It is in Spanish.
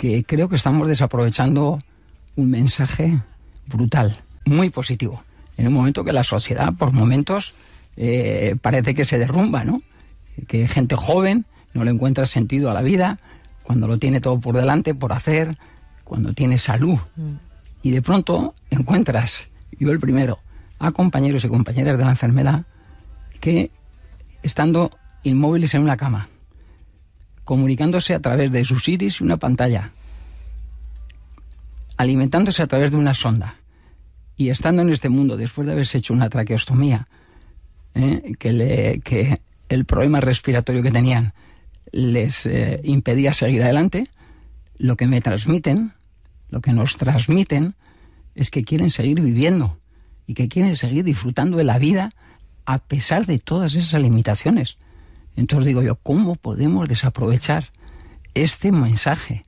que creo que estamos desaprovechando un mensaje brutal, muy positivo, en un momento que la sociedad por momentos eh, parece que se derrumba, ¿no? Que gente joven no le encuentra sentido a la vida, cuando lo tiene todo por delante, por hacer, cuando tiene salud. Mm. Y de pronto encuentras, yo el primero, a compañeros y compañeras de la enfermedad que, estando inmóviles en una cama, comunicándose a través de sus iris y una pantalla, alimentándose a través de una sonda. Y estando en este mundo, después de haberse hecho una traqueostomía, ¿eh? que, el problema respiratorio que tenían les eh, impedía seguir adelante, lo que me transmiten, lo que nos transmiten, es que quieren seguir viviendo y que quieren seguir disfrutando de la vida a pesar de todas esas limitaciones. Entonces digo yo, ¿cómo podemos desaprovechar este mensaje?